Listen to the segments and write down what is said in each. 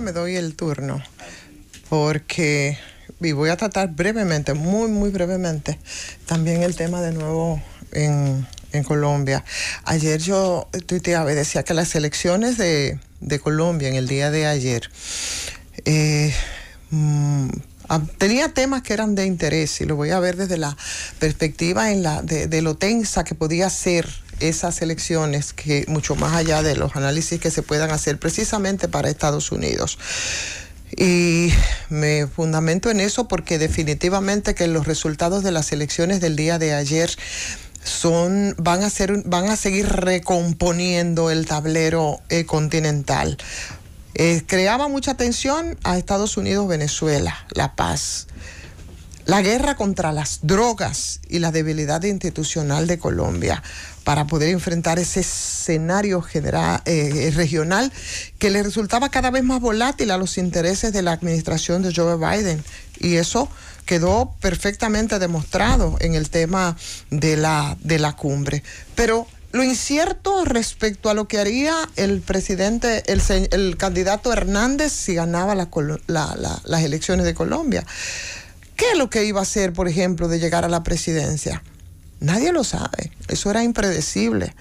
me doy el turno porque, voy a tratar brevemente, muy, muy brevemente, también el tema de nuevo en, Colombia. Ayer yo tuiteaba y decía que las elecciones de, Colombia en el día de ayer eh, mm, ah, tenía temas que eran de interés y lo voy a ver desde la perspectiva en la, de, de lo tensa que podía ser esas elecciones que mucho más allá de los análisis que se puedan hacer precisamente para Estados Unidos. Y me fundamento en eso porque definitivamente que los resultados de las elecciones del día de ayer son van a ser van a seguir recomponiendo el tablero eh, continental. Eh, creaba mucha tensión a Estados Unidos, Venezuela, la paz la guerra contra las drogas y la debilidad institucional de Colombia para poder enfrentar ese escenario eh, regional que le resultaba cada vez más volátil a los intereses de la administración de Joe Biden. Y eso quedó perfectamente demostrado en el tema de la, de la cumbre. Pero lo incierto respecto a lo que haría el presidente, el, candidato Hernández si ganaba las elecciones de Colombia. ¿Qué es lo que iba a hacer, por ejemplo, de llegar a la presidencia? Nadie lo sabe. Eso era impredecible.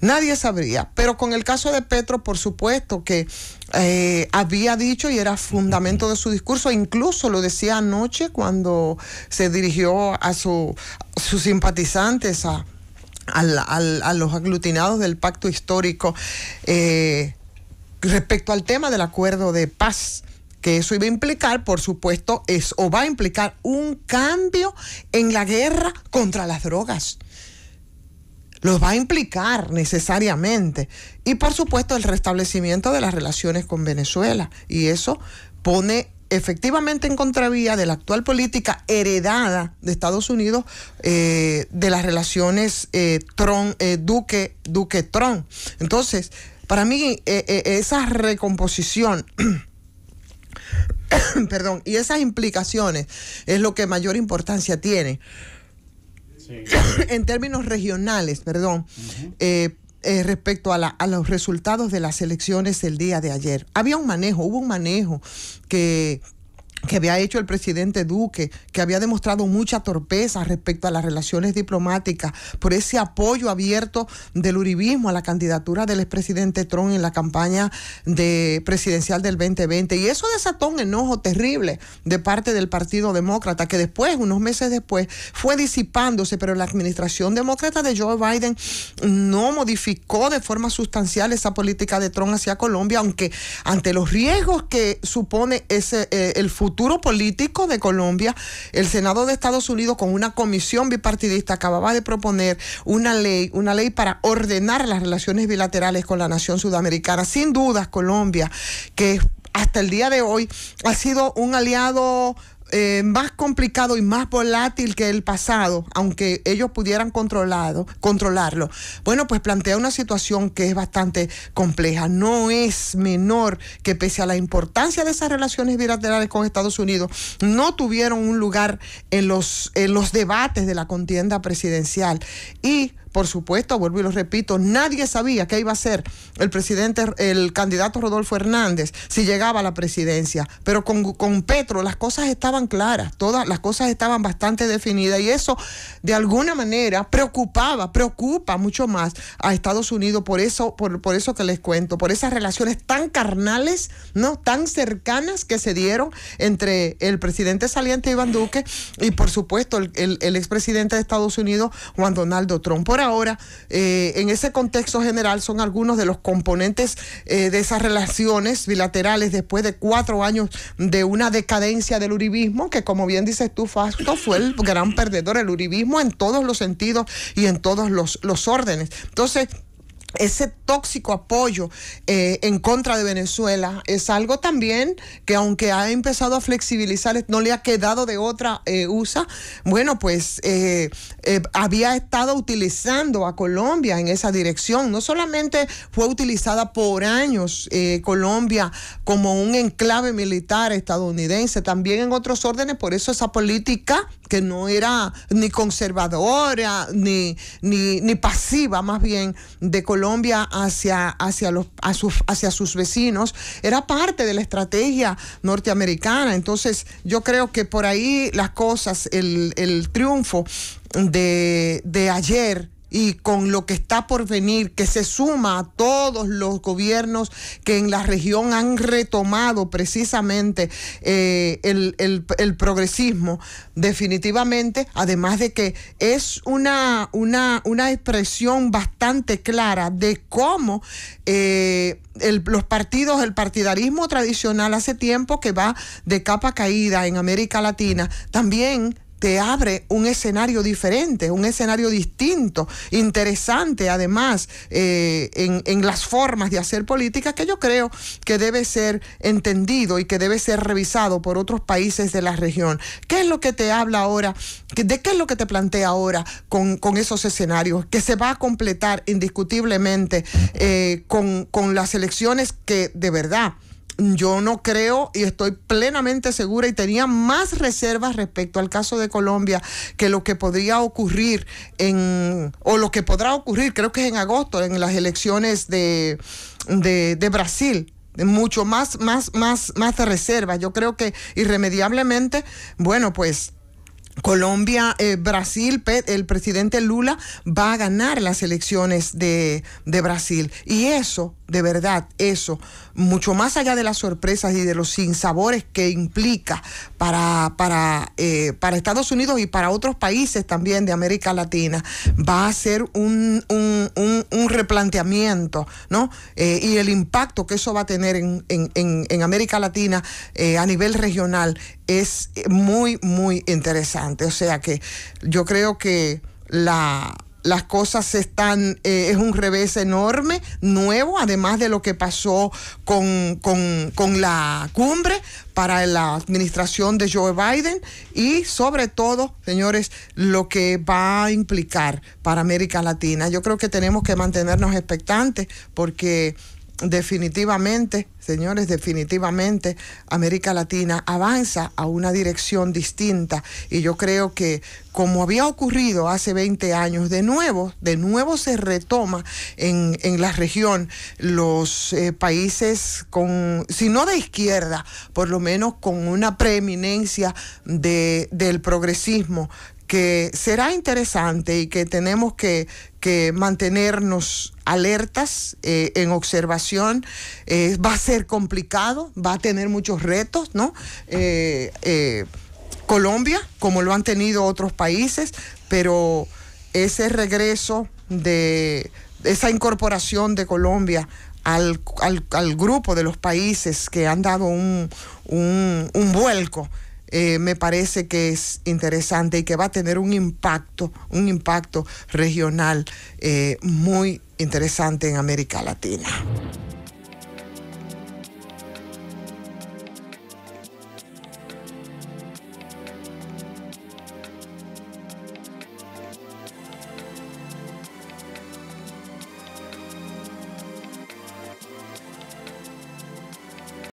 Nadie sabría. Pero con el caso de Petro, por supuesto, que eh, había dicho y era fundamento de su discurso, incluso lo decía anoche cuando se dirigió a, su, sus simpatizantes, a, los aglutinados del pacto histórico, eh, respecto al tema del acuerdo de paz que eso iba a implicar, por supuesto, es o va a implicar un cambio en la guerra contra las drogas. Los va a implicar necesariamente. Y por supuesto el restablecimiento de las relaciones con Venezuela. Y eso pone efectivamente en contravía de la actual política heredada de Estados Unidos eh, de las relaciones eh, eh, Duque, Duque Trump. Entonces, para mí, esa recomposición perdón, y esas implicaciones es lo que mayor importancia tiene. en términos regionales, perdón, eh, eh, respecto a, a, los resultados de las elecciones del día de ayer. Había un manejo, hubo un manejo que que había hecho el presidente Duque, que había demostrado mucha torpeza respecto a las relaciones diplomáticas, por ese apoyo abierto del uribismo a la candidatura del expresidente Trump en la campaña presidencial del 2020. Y eso desató un enojo terrible de parte del Partido Demócrata, que después, unos meses después, fue disipándose, pero la administración demócrata de Joe Biden no modificó de forma sustancial esa política de Trump hacia Colombia, aunque ante los riesgos que supone ese, eh, el futuro, futuro político de Colombia, el Senado de Estados Unidos con una comisión bipartidista acababa de proponer una ley, una ley para ordenar las relaciones bilaterales con la nación sudamericana. Sin dudas, Colombia, que hasta el día de hoy ha sido un aliado eh, más complicado y más volátil que el pasado, aunque ellos pudieran controlado, controlarlo, bueno, pues plantea una situación que es bastante compleja. No es menor que pese a la importancia de esas relaciones bilaterales con Estados Unidos, no tuvieron un lugar en los, en los debates de la contienda presidencial. Y por supuesto, vuelvo y lo repito, nadie sabía qué iba a ser el presidente, el candidato Rodolfo Hernández si llegaba a la presidencia. Pero con, con Petro las cosas estaban claras, todas las cosas estaban bastante definidas y eso de alguna manera preocupaba, preocupa mucho más a Estados Unidos por eso, por, eso que les cuento, por esas relaciones tan carnales, ¿no? Tan cercanas que se dieron entre el presidente saliente Iván Duque y por supuesto el, el, expresidente de Estados Unidos, Juan Donaldo Trump. Por ahora, eh, en ese contexto general, son algunos de los componentes eh, de esas relaciones bilaterales después de cuatro años de una decadencia del uribismo, que como bien dices tú, Fasto, fue el gran perdedor, el uribismo en todos los sentidos y en todos los, los órdenes. Entonces, ese tóxico apoyo eh, en contra de Venezuela es algo también que aunque ha empezado a flexibilizar, no le ha quedado de otra eh, USA. Bueno, pues eh, había estado utilizando a Colombia en esa dirección. No solamente fue utilizada por años Colombia como un enclave militar estadounidense, también en otros órdenes, por eso esa política que no era ni conservadora ni pasiva más bien de Colombia Colombia hacia, hacia, los, sus, hacia sus vecinos era parte de la estrategia norteamericana. Entonces yo creo que por ahí las cosas, el, el triunfo de, de ayer, y con lo que está por venir, que se suma a todos los gobiernos que en la región han retomado precisamente eh, el, progresismo, definitivamente, además de que es una, una, una expresión bastante clara de cómo eh, los partidos, el partidarismo tradicional hace tiempo que va de capa caída en América Latina, también se abre un escenario diferente, un escenario distinto, interesante además eh, en, las formas de hacer política que yo creo que debe ser entendido y que debe ser revisado por otros países de la región. ¿Qué es lo que te habla ahora? ¿De qué es lo que te plantea ahora con, esos escenarios? Que se va a completar indiscutiblemente eh, con las elecciones que de verdad yo no creo y estoy plenamente segura y tenía más reservas respecto al caso de Colombia que lo que podría ocurrir en, o lo que podrá ocurrir, creo que es en agosto, en las elecciones de, de, de Brasil mucho más más más más de reservas yo creo que irremediablemente bueno pues Colombia, eh, Brasil, el presidente Lula va a ganar las elecciones de, de Brasil. Y eso de verdad eso, mucho más allá de las sorpresas y de los sinsabores que implica para, para, eh, Estados Unidos y para otros países también de América Latina, va a ser un, replanteamiento, ¿no? Eh, y el impacto que eso va a tener en, América Latina eh, a nivel regional es muy, muy interesante. O sea que yo creo que la las cosas están, eh, es un revés enorme, nuevo, además de lo que pasó con, con, la cumbre para la administración de Joe Biden y sobre todo, señores, lo que va a implicar para América Latina. Yo creo que tenemos que mantenernos expectantes porque definitivamente, señores, definitivamente América Latina avanza a una dirección distinta y yo creo que como había ocurrido hace 20 años, de nuevo, de nuevo se retoma en, en la región los eh, países con, si no de izquierda, por lo menos con una preeminencia del progresismo que será interesante y que tenemos que, mantenernos alertas, eh, en observación. Eh, va a ser complicado, va a tener muchos retos, ¿no? Eh, Colombia, como lo han tenido otros países, pero ese regreso de esa incorporación de Colombia al, grupo de los países que han dado un, un vuelco eh, me parece que es interesante y que va a tener un impacto, un impacto regional eh, muy interesante en América Latina.